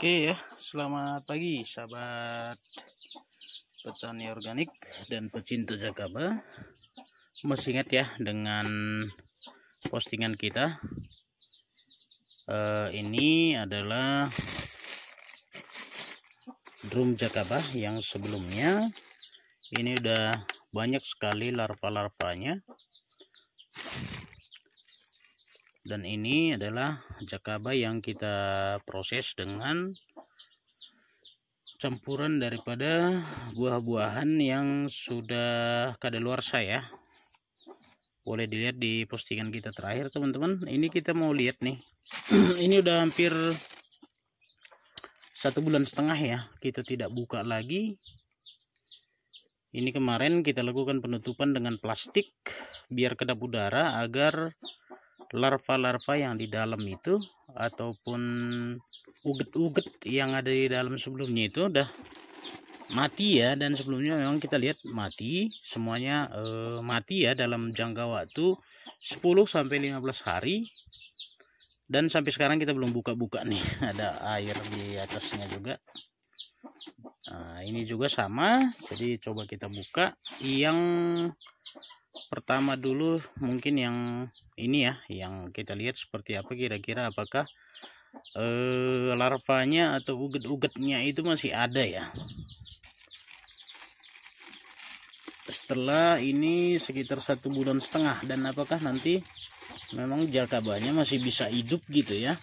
Oke ya, selamat pagi sahabat petani organik dan pecinta Jakaba. Masih ingat ya dengan postingan kita. Uh, ini adalah drum Jakaba yang sebelumnya ini udah banyak sekali larva-larvanya dan ini adalah jakaba yang kita proses dengan campuran daripada buah-buahan yang sudah kadaluarsa ya boleh dilihat di postingan kita terakhir teman-teman ini kita mau lihat nih ini udah hampir satu bulan setengah ya kita tidak buka lagi ini kemarin kita lakukan penutupan dengan plastik biar kedap udara agar larva-larva yang di dalam itu ataupun uget-uget yang ada di dalam sebelumnya itu udah mati ya dan sebelumnya memang kita lihat mati semuanya e, mati ya dalam jangka waktu 10 sampai 15 hari dan sampai sekarang kita belum buka-buka nih ada air di atasnya juga nah, ini juga sama jadi coba kita buka yang pertama dulu mungkin yang ini ya yang kita lihat seperti apa kira-kira apakah eh, larvanya atau uget-ugetnya itu masih ada ya setelah ini sekitar satu bulan setengah dan apakah nanti memang jangkabannya masih bisa hidup gitu ya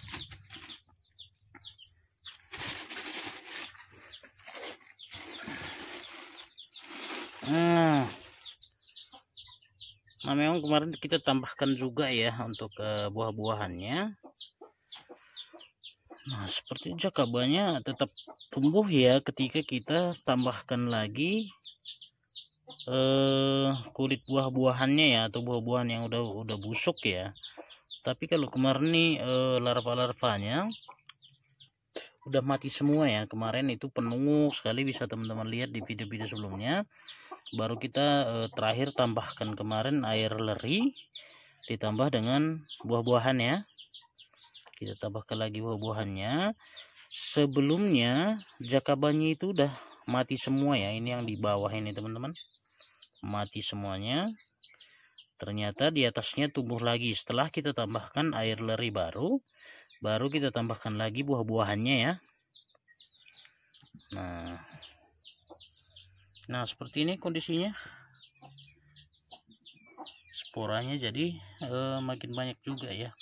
nah memang kemarin kita tambahkan juga ya untuk uh, buah-buahannya nah seperti jakabanya tetap tumbuh ya ketika kita tambahkan lagi uh, kulit buah-buahannya ya atau buah-buahan yang udah udah busuk ya tapi kalau kemarin nih uh, larva-larvanya udah mati semua ya kemarin itu penuh sekali bisa teman-teman lihat di video-video sebelumnya baru kita uh, terakhir tambahkan kemarin air leri ditambah dengan buah-buahan ya kita tambahkan lagi buah-buahannya sebelumnya jakabannya itu udah mati semua ya ini yang di bawah ini teman-teman mati semuanya ternyata di atasnya tumbuh lagi setelah kita tambahkan air leri baru baru kita tambahkan lagi buah-buahannya ya nah nah seperti ini kondisinya sporanya jadi eh, makin banyak juga ya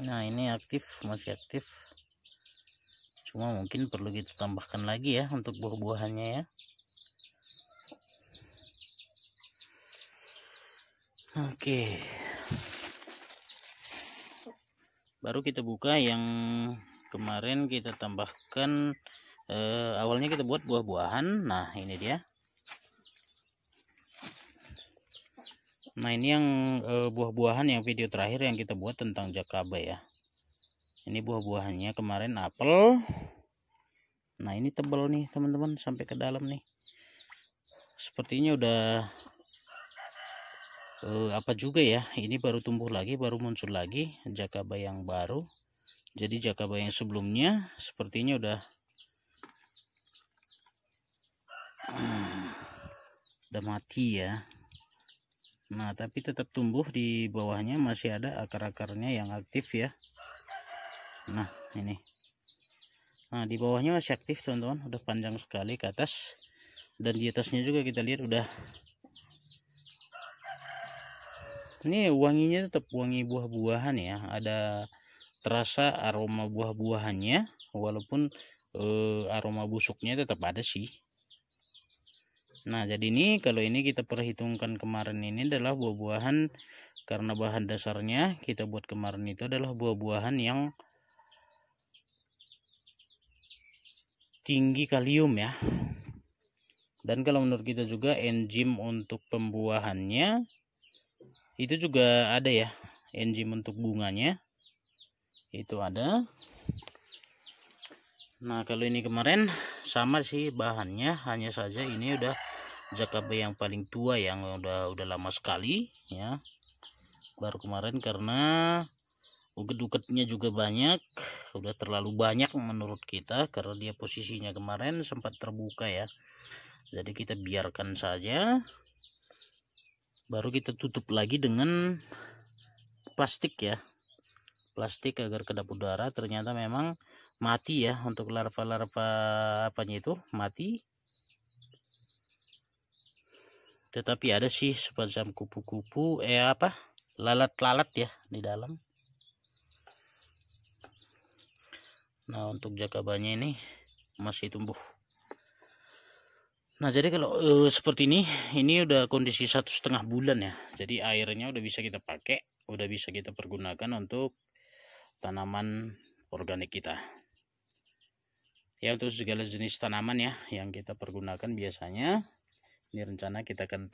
nah ini aktif masih aktif cuma mungkin perlu kita tambahkan lagi ya untuk buah-buahannya ya oke baru kita buka yang kemarin kita tambahkan eh, awalnya kita buat buah-buahan nah ini dia nah ini yang eh, buah-buahan yang video terakhir yang kita buat tentang jakaba ya ini buah-buahannya kemarin apel nah ini tebal nih teman-teman sampai ke dalam nih sepertinya udah Uh, apa juga ya ini baru tumbuh lagi baru muncul lagi jakaba yang baru jadi jakaba yang sebelumnya sepertinya udah udah mati ya nah tapi tetap tumbuh di bawahnya masih ada akar-akarnya yang aktif ya nah ini nah di bawahnya masih aktif teman-teman udah panjang sekali ke atas dan di atasnya juga kita lihat udah ini wanginya tetap wangi buah-buahan ya ada terasa aroma buah-buahannya walaupun e, aroma busuknya tetap ada sih nah jadi ini kalau ini kita perhitungkan kemarin ini adalah buah-buahan karena bahan dasarnya kita buat kemarin itu adalah buah-buahan yang tinggi kalium ya dan kalau menurut kita juga enzim untuk pembuahannya itu juga ada ya enzim untuk bunganya itu ada nah kalau ini kemarin sama sih bahannya hanya saja ini udah jakabe yang paling tua yang udah udah lama sekali ya baru kemarin karena uget-ugetnya juga banyak udah terlalu banyak menurut kita karena dia posisinya kemarin sempat terbuka ya jadi kita biarkan saja baru kita tutup lagi dengan plastik ya plastik agar kedap udara ternyata memang mati ya untuk larva-larva apanya itu mati tetapi ada sih sepanjang kupu-kupu eh apa lalat-lalat ya di dalam nah untuk jakabanya ini masih tumbuh nah jadi kalau eh, seperti ini ini udah kondisi satu setengah bulan ya jadi airnya udah bisa kita pakai udah bisa kita pergunakan untuk tanaman organik kita ya untuk segala jenis tanaman ya yang kita pergunakan biasanya ini rencana kita akan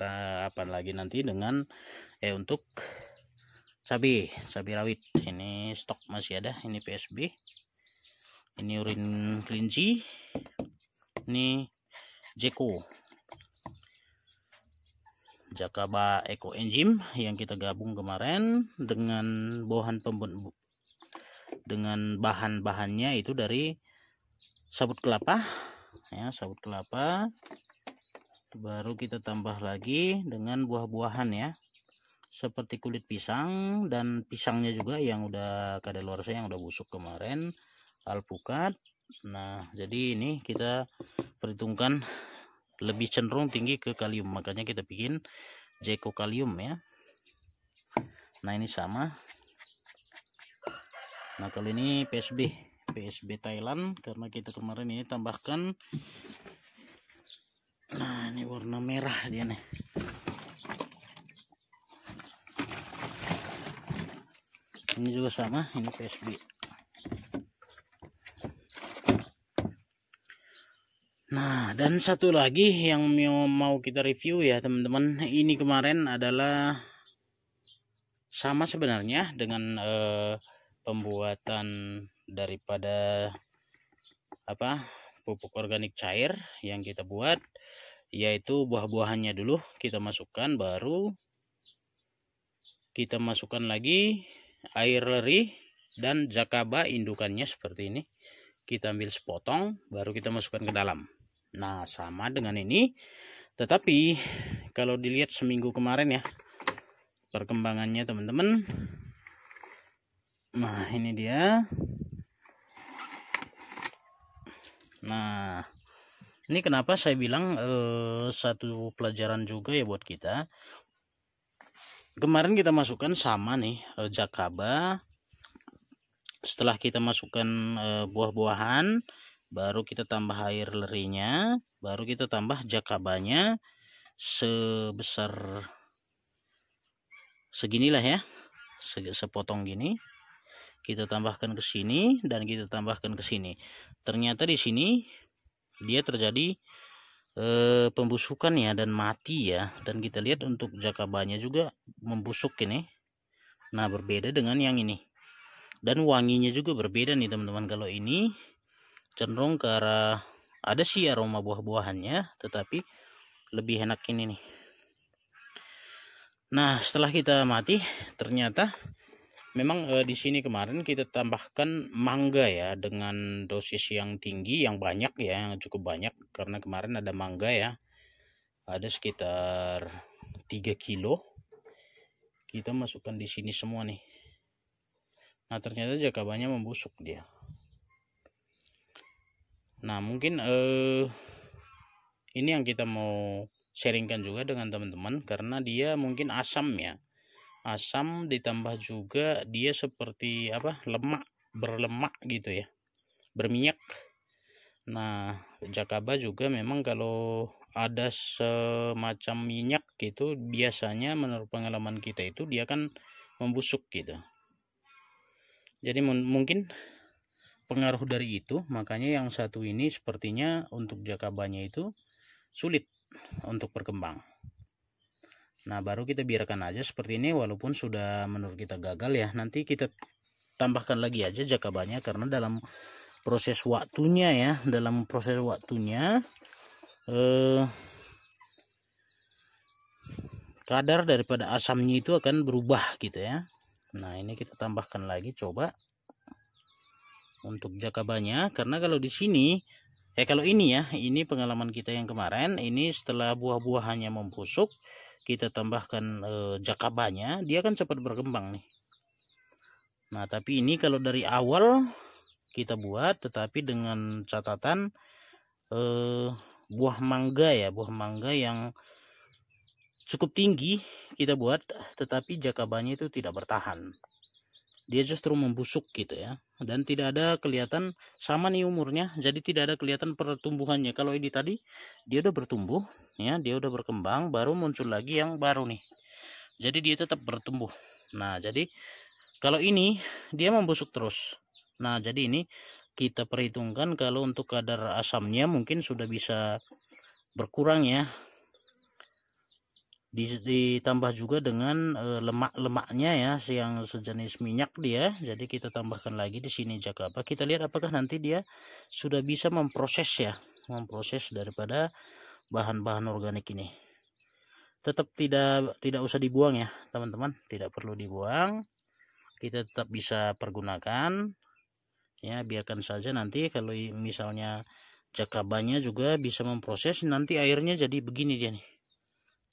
apa lagi nanti dengan eh untuk cabai cabai rawit ini stok masih ada ini PSB ini urin kelinci ini Jeko Jakaba Eco Enzim yang kita gabung kemarin dengan bahan pembuat dengan bahan-bahannya itu dari sabut kelapa ya sabut kelapa baru kita tambah lagi dengan buah-buahan ya seperti kulit pisang dan pisangnya juga yang udah kadaluarsa yang udah busuk kemarin alpukat nah jadi ini kita perhitungkan lebih cenderung tinggi ke kalium makanya kita bikin jeko kalium ya nah ini sama nah kali ini PSB PSB Thailand karena kita kemarin ini tambahkan nah ini warna merah dia nih ini juga sama ini PSB nah dan satu lagi yang mau kita review ya teman-teman ini kemarin adalah sama sebenarnya dengan eh, pembuatan daripada apa pupuk organik cair yang kita buat yaitu buah-buahannya dulu kita masukkan baru kita masukkan lagi air leri dan jakaba indukannya seperti ini kita ambil sepotong baru kita masukkan ke dalam nah sama dengan ini tetapi kalau dilihat seminggu kemarin ya perkembangannya teman-teman nah ini dia nah ini kenapa saya bilang eh, satu pelajaran juga ya buat kita kemarin kita masukkan sama nih eh, jakaba setelah kita masukkan eh, buah-buahan baru kita tambah air lerinya baru kita tambah jakabanya sebesar seginilah ya se sepotong gini kita tambahkan ke sini dan kita tambahkan ke sini ternyata di sini dia terjadi e, pembusukan ya dan mati ya dan kita lihat untuk jakabanya juga membusuk ini nah berbeda dengan yang ini dan wanginya juga berbeda nih teman-teman kalau ini cenderung ke arah ada sih aroma buah-buahannya tetapi lebih enak ini nih nah setelah kita mati ternyata memang eh, di sini kemarin kita tambahkan mangga ya dengan dosis yang tinggi yang banyak ya yang cukup banyak karena kemarin ada mangga ya ada sekitar 3 kilo kita masukkan di sini semua nih nah ternyata jakabannya membusuk dia nah mungkin eh, ini yang kita mau sharingkan juga dengan teman-teman karena dia mungkin asam ya asam ditambah juga dia seperti apa lemak berlemak gitu ya berminyak nah jakaba juga memang kalau ada semacam minyak gitu biasanya menurut pengalaman kita itu dia akan membusuk gitu jadi mungkin pengaruh dari itu makanya yang satu ini sepertinya untuk jakabanya itu sulit untuk berkembang Nah baru kita biarkan aja seperti ini walaupun sudah menurut kita gagal ya. Nanti kita tambahkan lagi aja jakabannya karena dalam proses waktunya ya. Dalam proses waktunya eh, kadar daripada asamnya itu akan berubah gitu ya. Nah ini kita tambahkan lagi coba untuk jakabannya karena kalau di sini eh kalau ini ya ini pengalaman kita yang kemarin ini setelah buah-buahannya membusuk kita tambahkan e, eh, jakabanya dia akan cepat berkembang nih nah tapi ini kalau dari awal kita buat tetapi dengan catatan e, buah mangga ya buah mangga yang cukup tinggi kita buat tetapi jakabanya itu tidak bertahan dia justru membusuk gitu ya dan tidak ada kelihatan sama nih umurnya jadi tidak ada kelihatan pertumbuhannya kalau ini tadi dia udah bertumbuh ya dia udah berkembang baru muncul lagi yang baru nih jadi dia tetap bertumbuh nah jadi kalau ini dia membusuk terus nah jadi ini kita perhitungkan kalau untuk kadar asamnya mungkin sudah bisa berkurang ya ditambah juga dengan eh, lemak-lemaknya ya yang sejenis minyak dia jadi kita tambahkan lagi di sini jakaba kita lihat apakah nanti dia sudah bisa memproses ya memproses daripada bahan-bahan organik ini tetap tidak tidak usah dibuang ya teman-teman tidak perlu dibuang kita tetap bisa pergunakan ya biarkan saja nanti kalau misalnya jakabanya juga bisa memproses nanti airnya jadi begini dia nih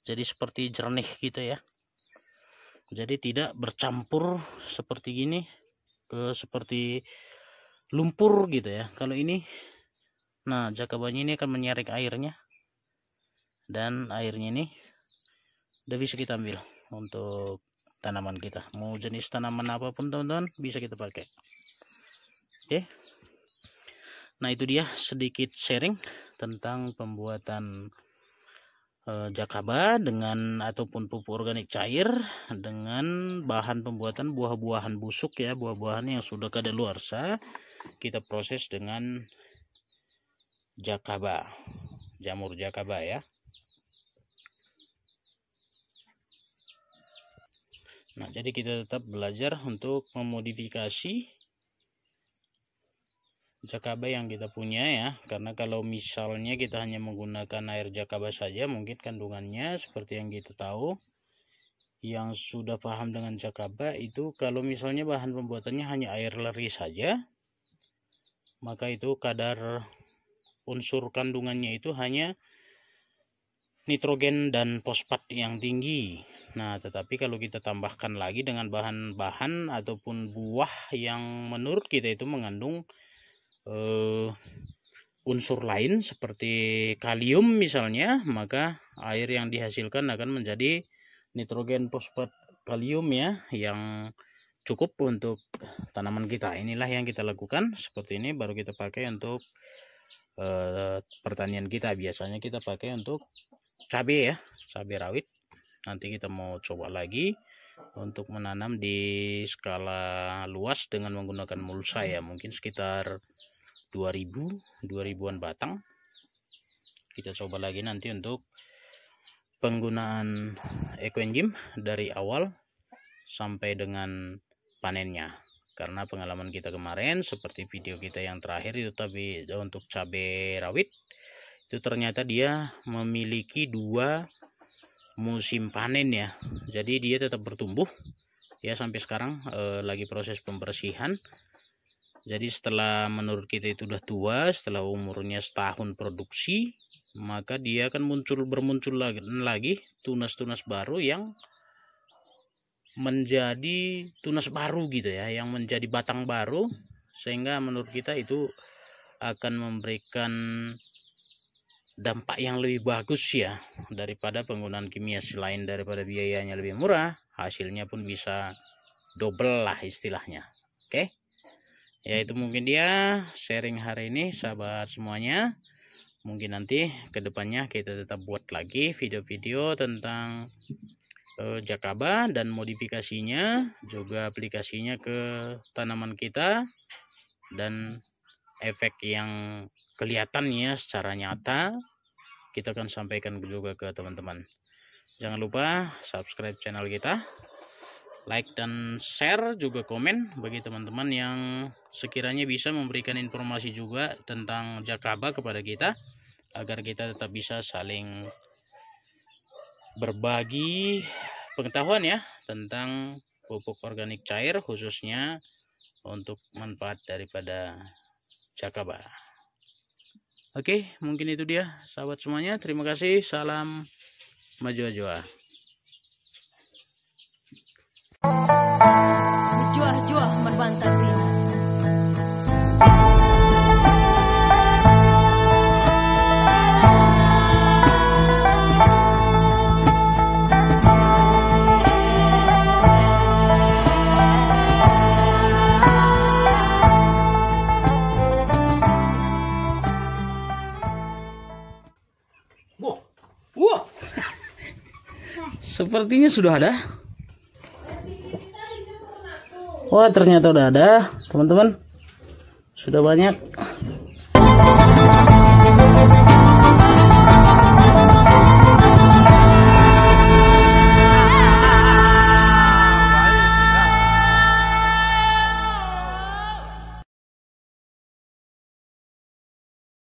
jadi seperti jernih gitu ya jadi tidak bercampur seperti gini ke seperti lumpur gitu ya kalau ini nah jakabanya ini akan menyaring airnya dan airnya ini udah bisa kita ambil untuk tanaman kita mau jenis tanaman apapun teman-teman bisa kita pakai oke nah itu dia sedikit sharing tentang pembuatan Eh, jakaba dengan ataupun pupuk organik cair dengan bahan pembuatan buah-buahan busuk ya buah-buahan yang sudah kadaluarsa kita proses dengan jakaba jamur jakaba ya Nah, jadi kita tetap belajar untuk memodifikasi jakaba yang kita punya ya karena kalau misalnya kita hanya menggunakan air jakaba saja mungkin kandungannya seperti yang kita tahu yang sudah paham dengan jakaba itu kalau misalnya bahan pembuatannya hanya air leri saja maka itu kadar unsur kandungannya itu hanya nitrogen dan fosfat yang tinggi nah tetapi kalau kita tambahkan lagi dengan bahan-bahan ataupun buah yang menurut kita itu mengandung uh, unsur lain seperti kalium misalnya maka air yang dihasilkan akan menjadi nitrogen fosfat kalium ya yang cukup untuk tanaman kita inilah yang kita lakukan seperti ini baru kita pakai untuk e, pertanian kita biasanya kita pakai untuk cabai ya cabai rawit nanti kita mau coba lagi untuk menanam di skala luas dengan menggunakan mulsa ya mungkin sekitar 2000 2000-an batang kita coba lagi nanti untuk penggunaan ekoenzim dari awal sampai dengan panennya karena pengalaman kita kemarin seperti video kita yang terakhir itu tapi untuk cabe rawit itu ternyata dia memiliki dua musim panen ya jadi dia tetap bertumbuh ya sampai sekarang e, lagi proses pembersihan jadi setelah menurut kita itu udah tua setelah umurnya setahun produksi maka dia akan muncul bermuncul lagi, tunas-tunas baru yang menjadi tunas baru gitu ya yang menjadi batang baru sehingga menurut kita itu akan memberikan dampak yang lebih bagus ya daripada penggunaan kimia selain daripada biayanya lebih murah hasilnya pun bisa double lah istilahnya oke okay? ya itu mungkin dia sharing hari ini sahabat semuanya mungkin nanti kedepannya kita tetap buat lagi video-video tentang eh, jakaba dan modifikasinya juga aplikasinya ke tanaman kita dan efek yang kelihatan ya secara nyata kita akan sampaikan juga ke teman-teman jangan lupa subscribe channel kita like dan share juga komen bagi teman-teman yang sekiranya bisa memberikan informasi juga tentang Jakaba kepada kita agar kita tetap bisa saling berbagi pengetahuan ya tentang pupuk organik cair khususnya untuk manfaat daripada Jakaba. Oke, mungkin itu dia sahabat semuanya. Terima kasih. Salam maju maju Sepertinya sudah ada. Wah, ternyata udah ada, teman-teman. Sudah banyak.